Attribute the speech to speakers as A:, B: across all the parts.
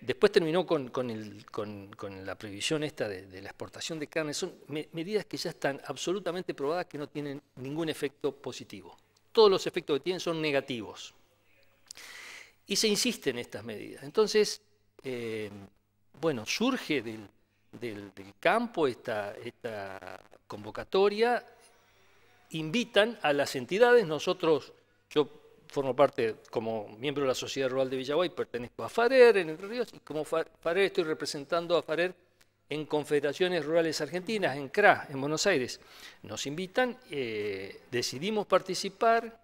A: Después terminó con, la prohibición esta de, la exportación de carne. Son medidas que ya están absolutamente probadas que no tienen ningún efecto positivo. Todos los efectos que tienen son negativos. Y se insisten en estas medidas. Entonces, eh, bueno, surge del, campo esta, esta, convocatoria, invitan a las entidades, nosotros, yo formo parte como miembro de la Sociedad Rural de Villaguay, pertenezco a FARER en Entre Ríos y como FARER estoy representando a FARER en Confederaciones Rurales Argentinas, en CRA, en Buenos Aires. Nos invitan, eh, decidimos participar,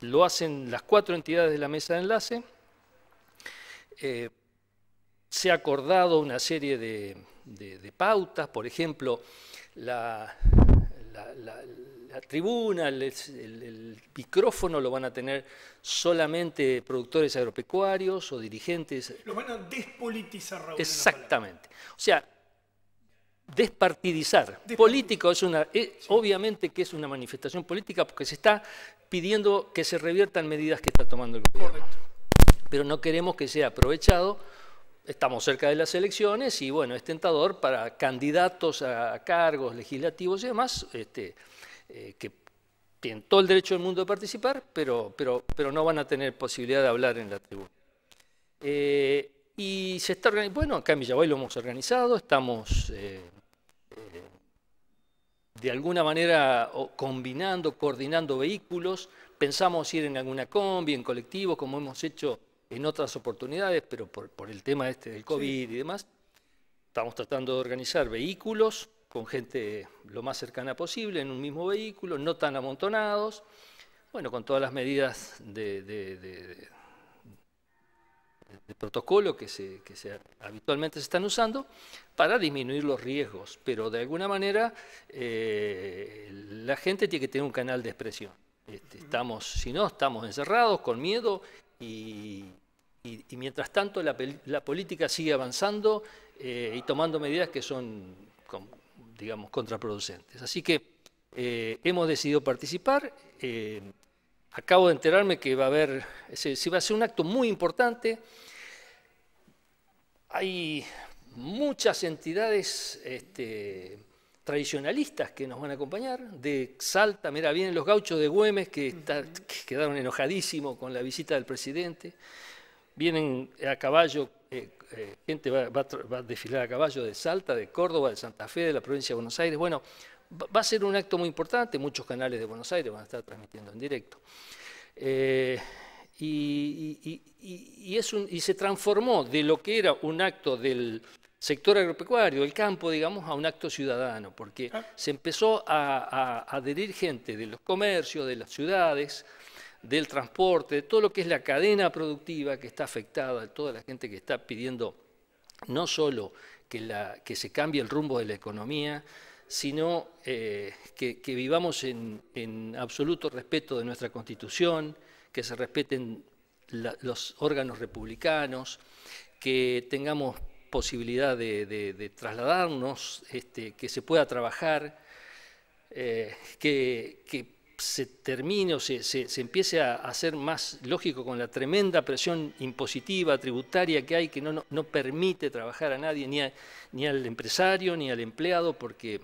A: lo hacen las cuatro entidades de la mesa de enlace. Eh, se ha acordado una serie de, pautas, por ejemplo, la la tribuna, el, micrófono lo van a tener solamente productores agropecuarios o dirigentes.
B: Lo van a despolitizar, Raúl.
A: Exactamente. O sea, despartidizar. Político es una, eh, obviamente que es una manifestación política porque se está pidiendo que se reviertan medidas que está tomando el gobierno. Correcto. Pero no queremos que sea aprovechado estamos cerca de las elecciones y bueno, es tentador para candidatos a cargos legislativos y demás este, eh, que tienen todo el derecho del mundo de participar, pero, pero, no van a tener posibilidad de hablar en la tribuna. Eh, y se está organizando, bueno, acá en Villaboy lo hemos organizado, estamos eh, de alguna manera combinando, coordinando vehículos, pensamos ir en alguna combi, en colectivo, como hemos hecho en otras oportunidades, pero por, el tema este del COVID y demás, estamos tratando de organizar vehículos, con gente lo más cercana posible en un mismo vehículo, no tan amontonados, bueno, con todas las medidas de, protocolo que, se, se, habitualmente se están usando para disminuir los riesgos, pero de alguna manera eh, la gente tiene que tener un canal de expresión. Este, estamos, si no, estamos encerrados, con miedo y, mientras tanto la, la, política sigue avanzando eh, y tomando medidas que son, digamos, contraproducentes. Así que eh, hemos decidido participar. Eh, acabo de enterarme que va a haber, se, va a ser un acto muy importante. Hay muchas entidades este, tradicionalistas que nos van a acompañar, de Salta, mira, vienen los gauchos de Güemes que quedaron enojadísimos con la visita del presidente, vienen a caballo, eh, eh, gente va, a desfilar a caballo de Salta, de Córdoba, de Santa Fe, de la provincia de Buenos Aires. Bueno, va a ser un acto muy importante, muchos canales de Buenos Aires van a estar transmitiendo en directo. Eh, y, es un, y se transformó de lo que era un acto del sector agropecuario, el campo, digamos, a un acto ciudadano, porque ah. se empezó a, a adherir gente de los comercios, de las ciudades, del transporte, de todo lo que es la cadena productiva que está afectada, toda la gente que está pidiendo no solo que, la, que se cambie el rumbo de la economía, sino eh, que, vivamos en, absoluto respeto de nuestra Constitución, que se respeten los órganos republicanos, que tengamos posibilidad de, trasladarnos, este, que se pueda trabajar, eh, que, que se termine o se, se, empiece a hacer más lógico con la tremenda presión impositiva, tributaria que hay, que no, no, permite trabajar a nadie, ni, al empresario, ni al empleado, porque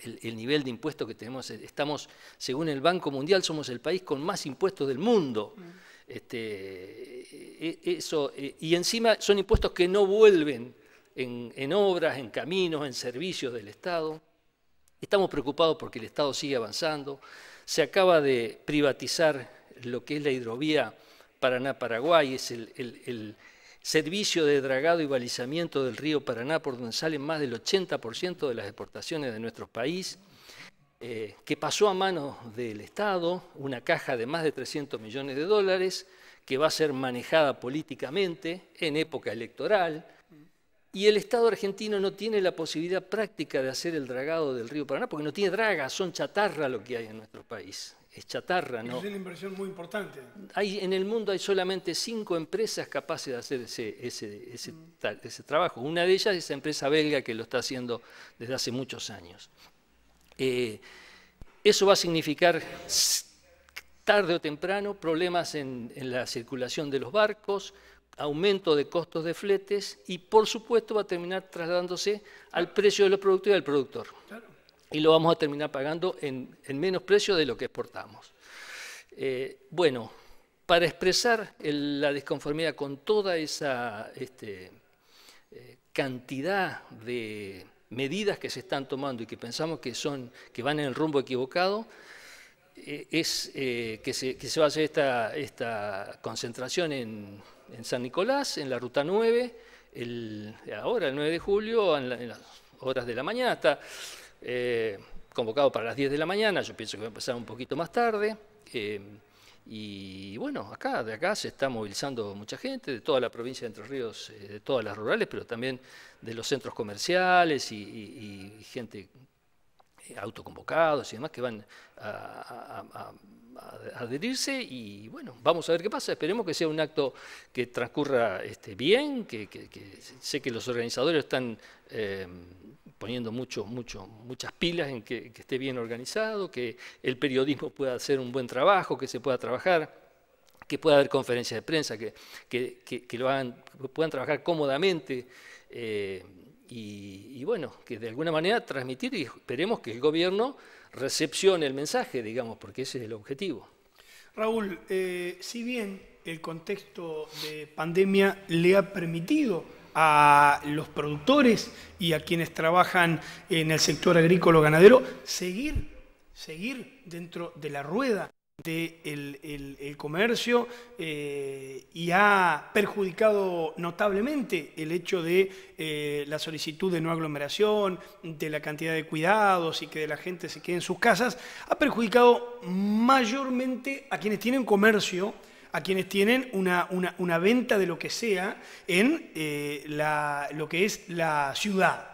A: el, nivel de impuestos que tenemos, eh, estamos, según el Banco Mundial, somos el país con más impuestos del mundo. Mm. Este, eh, eh, eso, y encima son impuestos que no vuelven en, en obras, en caminos, en servicios del Estado. Estamos preocupados porque el Estado sigue avanzando. Se acaba de privatizar lo que es la hidrovía Paraná-Paraguay, es el, servicio de dragado y balizamiento del río Paraná, por donde salen más del 80% de las exportaciones de nuestro país, eh, que pasó a manos del Estado, una caja de más de 300 millones de dólares, que va a ser manejada políticamente en época electoral, y el Estado argentino no tiene la posibilidad práctica de hacer el dragado del río Paraná porque no tiene dragas, son chatarra lo que hay en nuestro país. Es chatarra, ¿no? Es una
B: inversión muy importante.
A: Hay, en el mundo hay solamente cinco empresas capaces de hacer ese, mm. trabajo. Una de ellas es esa empresa belga que lo está haciendo desde hace muchos años. Eh, eso va a significar tarde o temprano problemas en la circulación de los barcos, aumento de costos de fletes y por supuesto va a terminar trasladándose al precio de los productos y al productor. Y lo vamos a terminar pagando en, menos precio de lo que exportamos. Eh, bueno, para expresar la desconformidad con toda esa este, eh, cantidad de medidas que se están tomando y que pensamos que, son, que van en el rumbo equivocado, eh, es que se, que, va a hacer esta, esta concentración en en San Nicolás, en la Ruta 9, ahora el 9 de julio, en, las horas de la mañana, está eh, convocado para las 10 de la mañana, yo pienso que va a empezar un poquito más tarde. Eh, y bueno, acá, de acá se está movilizando mucha gente, de toda la provincia de Entre Ríos, eh, de todas las rurales, pero también de los centros comerciales y gente eh, autoconvocados y demás que van a, adherirse y bueno, vamos a ver qué pasa. Esperemos que sea un acto que transcurra este, bien, que, sé que los organizadores están em, poniendo mucho, mucho, muchas pilas en que, esté bien organizado, que el periodismo pueda hacer un buen trabajo, que se pueda trabajar que pueda haber conferencias de prensa, que, que, lo hagan, puedan trabajar cómodamente. Eh, y, bueno, que de alguna manera transmitir y esperemos que el gobierno recepcione el mensaje, digamos, porque ese es el objetivo.
B: Raúl, eh, si bien el contexto de pandemia le ha permitido a los productores y a quienes trabajan en el sector agrícola ganadero seguir, seguir dentro de la rueda de el, comercio eh, y ha perjudicado notablemente el hecho de eh, la solicitud de no aglomeración, de la cantidad de cuidados y que la gente se quede en sus casas, ha perjudicado mayormente a quienes tienen comercio, a quienes tienen una, venta de lo que sea en eh, lo que es la ciudad.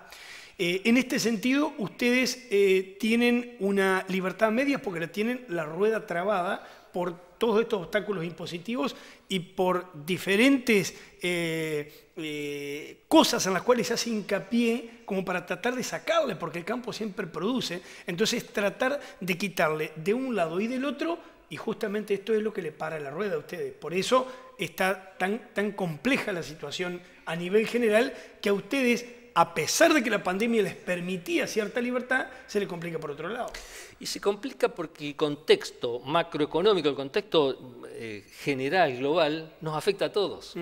B: Eh, en este sentido, ustedes eh, tienen una libertad media porque la tienen la rueda trabada por todos estos obstáculos impositivos y por diferentes eh, cosas en las cuales se hace hincapié como para tratar de sacarle, porque el campo siempre produce. Entonces tratar de quitarle de un lado y del otro, y justamente esto es lo que le para la rueda a ustedes. Por eso está tan, tan compleja la situación a nivel general que a ustedes a pesar de que la pandemia les permitía cierta libertad, se le complica por otro lado. Y se complica porque el contexto macroeconómico, el
A: contexto eh, general, global, nos afecta a todos.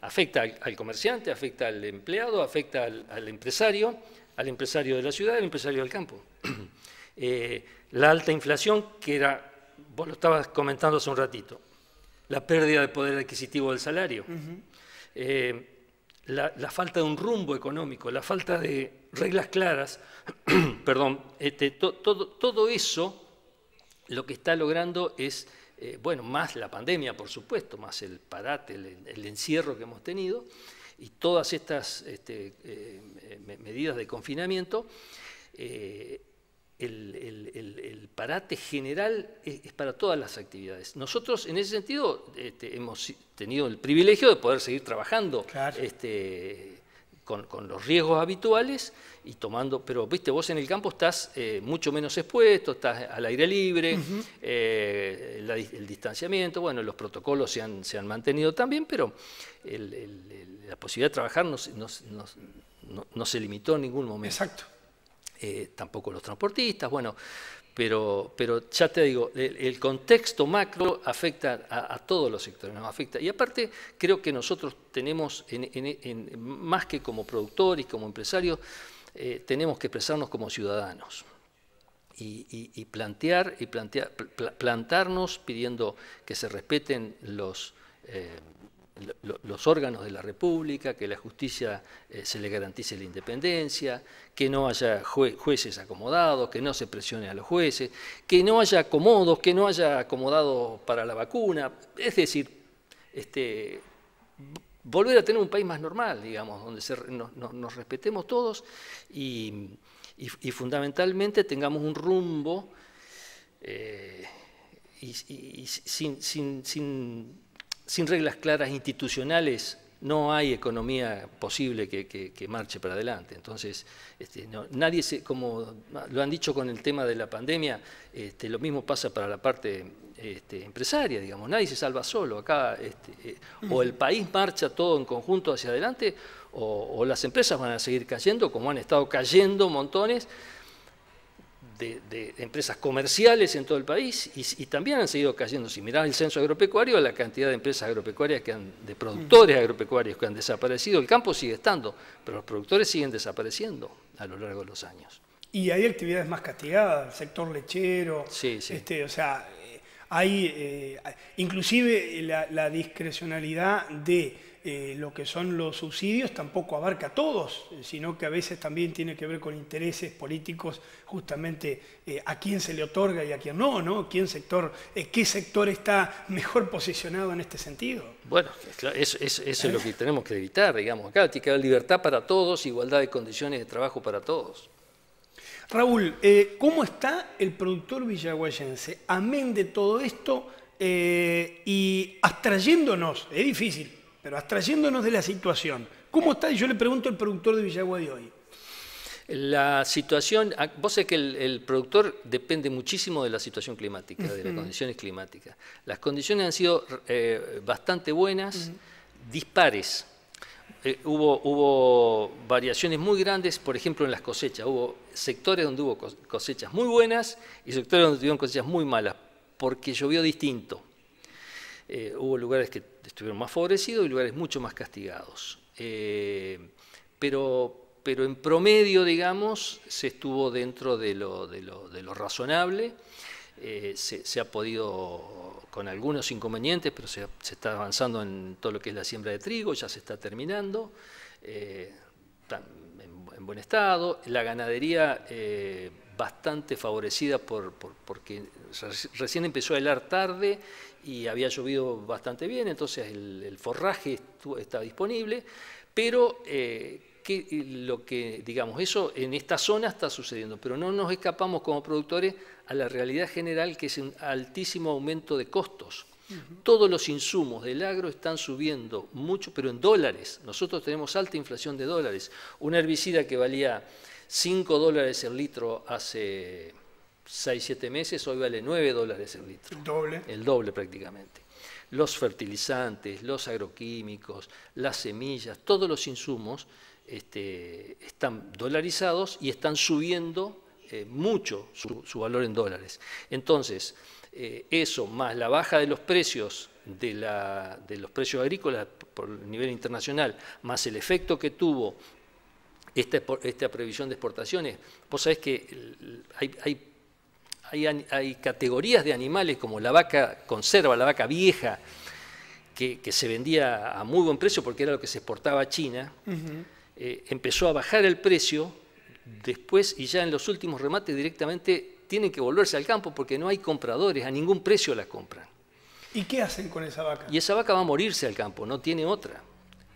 A: Afecta al, comerciante, afecta al empleado, afecta al, empresario, al empresario de la ciudad, al empresario del campo. Eh, la alta inflación, que era, vos lo estabas comentando hace un ratito, la pérdida de poder adquisitivo del salario la, falta de un rumbo económico, la falta de reglas claras, perdón, este, todo, eso lo que está logrando es, eh, bueno, más la pandemia, por supuesto, más el parate, el, encierro que hemos tenido y todas estas este, eh, medidas de confinamiento, eh, el, parate general es, para todas las actividades. Nosotros, en ese sentido, este, hemos tenido el privilegio de poder seguir trabajando este, con, los riesgos habituales y tomando, pero viste, vos en el campo estás eh, mucho menos expuesto, estás al aire libre, eh, el distanciamiento, bueno, los protocolos se han, mantenido también, pero la posibilidad de trabajar no se limitó en ningún momento. Exacto. Eh, tampoco los transportistas, bueno, pero, pero ya te digo, el, contexto macro afecta a, todos los sectores, nos afecta. Y aparte, creo que nosotros tenemos, más que como productores, como empresarios, eh, tenemos que expresarnos como ciudadanos. Y, plantear y plantear, plantarnos pidiendo que se respeten los, eh, los órganos de la República, que la justicia eh, se le garantice la independencia, que no haya jueces acomodados, que no se presione a los jueces, que no haya acomodos, que no haya acomodado para la vacuna, es decir, este, volver a tener un país más normal, digamos, donde nos respetemos todos y, fundamentalmente tengamos un rumbo eh, y, sin, sin sin reglas claras institucionales no hay economía posible que, marche para adelante. Entonces, este, nadie se, como lo han dicho con el tema de la pandemia, este, lo mismo pasa para la parte este, empresaria, digamos, nadie se salva solo. Acá eh, o el país marcha todo en conjunto hacia adelante o las empresas van a seguir cayendo como han estado cayendo montones de, empresas comerciales en todo el país y, también han seguido cayendo. Si mirás el censo agropecuario, la cantidad de empresas agropecuarias, que han, de productores agropecuarios que han desaparecido, el campo sigue estando, pero los productores siguen desapareciendo a lo largo de los años.
B: Y hay actividades más castigadas, el sector lechero, sí, sí. Este, o sea, eh, hay eh, inclusive la discrecionalidad de eh, lo que son los subsidios tampoco abarca a todos, eh, sino que a veces también tiene que ver con intereses políticos, justamente eh, a quién se le otorga y a quién no, ¿no? ¿Quién sector, ¿Qué sector está mejor posicionado en este sentido?
A: Bueno, eso, es lo que tenemos que evitar, digamos, acá tiene que haber libertad para todos, igualdad de condiciones de trabajo para todos.
B: Raúl, ¿cómo está el productor villaguayense? Amén de todo esto y abstrayéndonos, es difícil, pero abstrayéndonos de la situación, ¿cómo está? Y yo le pregunto al productor de Villagua de hoy.
A: La situación, ah, vos sabés que el, productor depende muchísimo de la situación climática, de las condiciones climáticas. Las condiciones han sido eh, bastante buenas, dispares. Eh, hubo, variaciones muy grandes, por ejemplo, en las cosechas. Hubo sectores donde hubo cosechas muy buenas y sectores donde tuvieron cosechas muy malas, porque llovió distinto. Eh, hubo lugares que estuvieron más favorecidos y lugares mucho más castigados. Eh, pero, pero en promedio, digamos, se estuvo dentro de lo, razonable. Eh, se, ha podido, con algunos inconvenientes, pero se, está avanzando en todo lo que es la siembra de trigo, ya se está terminando, eh, en, buen estado. La ganadería bastante favorecida por, porque recién empezó a helar tarde y había llovido bastante bien, entonces el, forraje está disponible, pero eh, que, eh, lo que, digamos, eso en esta zona está sucediendo, pero no nos escapamos como productores a la realidad general que es un altísimo aumento de costos. Todos los insumos del agro están subiendo mucho, pero en dólares. Nosotros tenemos alta inflación de dólares. Un herbicida que valía 5 dólares el litro hace 6, 7 meses, hoy vale 9 dólares el litro. El doble. El doble prácticamente. Los fertilizantes, los agroquímicos, las semillas, todos los insumos este, están dolarizados y están subiendo eh, mucho su, su, valor en dólares. Entonces, eh, eso más la baja de los precios de, la, de, los precios agrícolas por el nivel internacional, más el efecto que tuvo esta, esta previsión de exportaciones, vos sabés que hay, hay, categorías de animales como la vaca conserva, la vaca vieja, que, se vendía a muy buen precio porque era lo que se exportaba a China, eh, empezó a bajar el precio después y ya en los últimos remates directamente tienen que volverse al campo porque no hay compradores, a ningún precio las compran.
B: ¿Y qué hacen con esa vaca?
A: Y esa vaca va a morirse al campo, no tiene otra.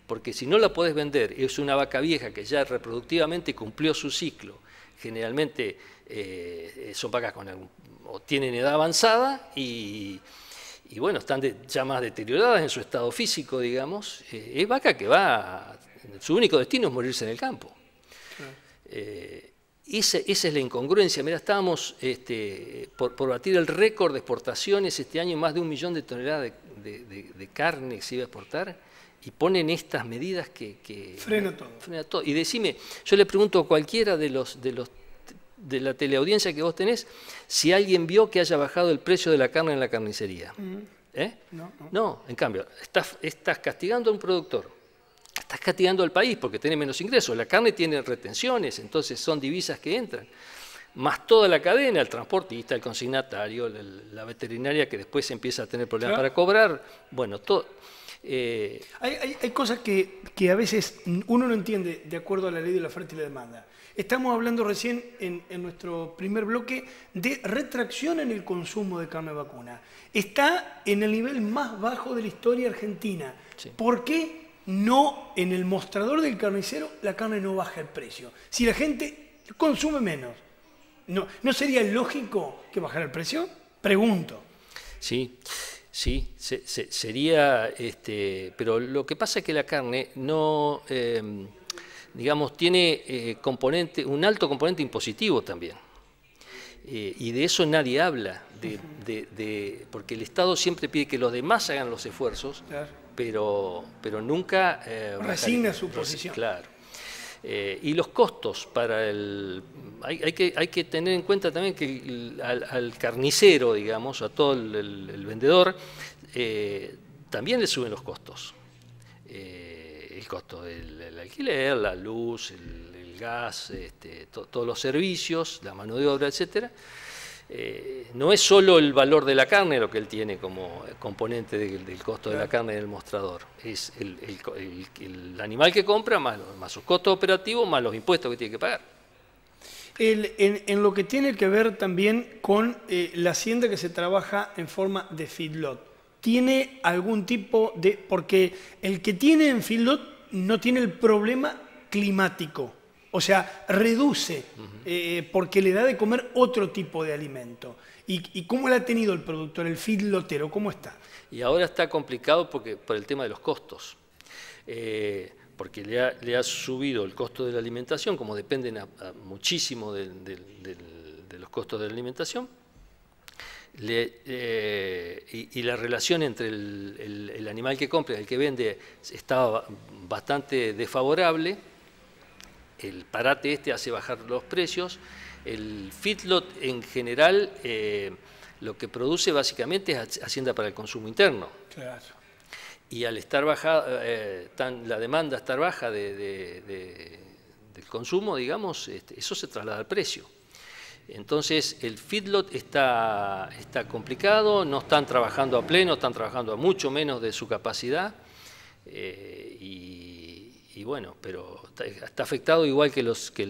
A: Porque si no la puedes vender, es una vaca vieja que ya reproductivamente cumplió su ciclo. Generalmente eh, son vacas con o tienen edad avanzada y, bueno, están ya más deterioradas en su estado físico, digamos. Eh, es vaca que va, su único destino es morirse en el campo. Eh, esa es la incongruencia. Mira, estábamos este, por, batir el récord de exportaciones este año, más de un millón de toneladas de, carne que se iba a exportar, y ponen estas medidas que... frena todo. Y decime, yo le pregunto a cualquiera de los, de los de la teleaudiencia que vos tenés, si alguien vio que haya bajado el precio de la carne en la carnicería. ¿Eh? No, no. en cambio, estás castigando a un productor estás castigando al país porque tiene menos ingresos. La carne tiene retenciones, entonces son divisas que entran. Más toda la cadena, el transportista, el consignatario, la veterinaria que después empieza a tener problemas para cobrar. Bueno, todo. Eh,
B: hay, cosas que, a veces uno no entiende de acuerdo a la ley de la oferta y la demanda. Estamos hablando recién en, nuestro primer bloque de retracción en el consumo de carne vacuna. Está en el nivel más bajo de la historia argentina. ¿Por qué no en el mostrador del carnicero la carne no baja el precio. Si la gente consume menos, ¿no, ¿no sería lógico que bajara el precio? Pregunto.
A: Sí, sí, sería, este, pero lo que pasa es que la carne no, em, digamos, tiene eh, componente, un alto componente impositivo también. Eh, y de eso nadie habla, de, porque el Estado siempre pide que los demás hagan los esfuerzos claro pero, nunca... Eh, Resigna su posición. Claro. Eh, y los costos para el... Hay, que, hay que tener en cuenta también que al, carnicero, digamos, a todo el, vendedor, eh, también le suben los costos. Eh, el costo del alquiler, la luz, el, gas, este, todos los servicios, la mano de obra, etcétera. Eh, no es solo el valor de la carne lo que él tiene como componente del, costo de la carne en el mostrador, es el, animal que compra más, sus costos operativos más los impuestos que tiene que pagar.
B: En, lo que tiene que ver también con eh, la hacienda que se trabaja en forma de feedlot, ¿tiene algún tipo de...? Porque el que tiene en feedlot no tiene el problema climático o sea, reduce eh, porque le da de comer otro tipo de alimento. ¿Y, cómo le ha tenido el productor, el lotero? ¿Cómo está? Y
A: ahora está complicado porque, por el tema de los costos. Eh, porque le ha, subido el costo de la alimentación, como dependen muchísimo de, los costos de la alimentación, eh, y, la relación entre el, el animal que compra y el que vende está bastante desfavorable, el parate este hace bajar los precios. El feedlot en general eh, lo que produce básicamente es hacienda para el consumo interno. Y al estar baja, eh, la demanda estar baja del consumo, digamos, este, eso se traslada al precio. Entonces el feedlot está, está complicado, no están trabajando a pleno, están trabajando a mucho menos de su capacidad eh, y y bueno, pero está, afectado igual que los que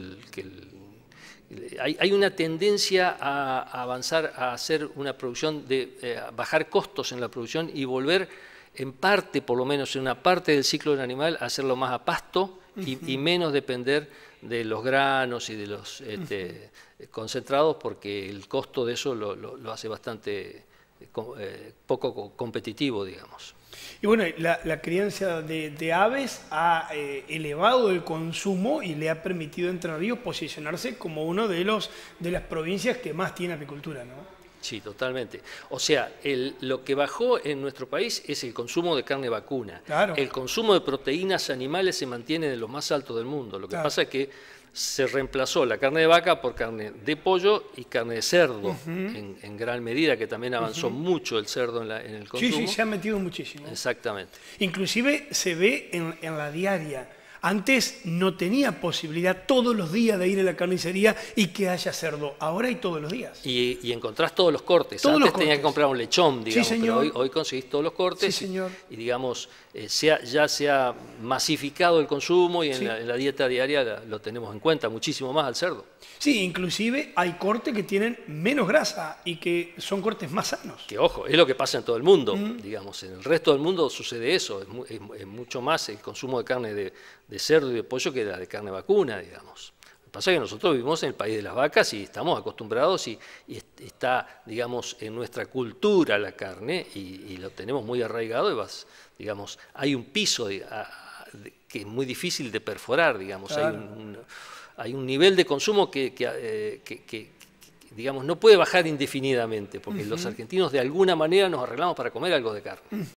A: hay, una tendencia a, avanzar, a hacer una producción, de eh, bajar costos en la producción y volver en parte, por lo menos en una parte del ciclo del animal, a hacerlo más a pasto y, menos depender de los granos y de los este, concentrados, porque el costo de eso lo, hace bastante eh, eh, poco competitivo, digamos.
B: Y bueno, la, crianza de, aves ha eh, elevado el consumo y le ha permitido a Entre Ríos posicionarse como uno de los de las provincias que más tiene apicultura, ¿no?
A: Sí, totalmente. O sea, el, lo que bajó en nuestro país es el consumo de carne vacuna. El consumo de proteínas animales se mantiene de los más altos del mundo. Lo que pasa es que se reemplazó la carne de vaca por carne de pollo y carne de cerdo,
B: en,
A: gran medida, que también avanzó mucho el cerdo en, el consumo. Sí, sí, se ha
B: metido muchísimo. Exactamente. Inclusive se ve en la diaria antes no tenía posibilidad todos los días de ir a la carnicería y que haya cerdo. Ahora hay todos los días.
A: Y, encontrás todos los cortes. Antes los tenía que comprar un lechón, digamos. Pero hoy, conseguís todos los cortes. Sí, señor. Y, digamos, eh, sea, ya se ha masificado el consumo y en, la, dieta diaria lo tenemos en cuenta muchísimo más al cerdo.
B: Sí, inclusive hay cortes que tienen menos grasa y que son cortes más sanos.
A: Que ojo, es lo que pasa en todo el mundo. Digamos, en el resto del mundo sucede eso. es mucho más el consumo de carne de de cerdo y de pollo que la de carne vacuna, digamos. Lo que pasa es que nosotros vivimos en el país de las vacas y estamos acostumbrados y, está, digamos, en nuestra cultura la carne y, lo tenemos muy arraigado y vas, digamos, hay un piso que es muy difícil de perforar, digamos. Hay, un, hay, un, nivel de consumo que, eh, digamos, no puede bajar indefinidamente, porque los argentinos de alguna manera nos arreglamos para comer algo de carne.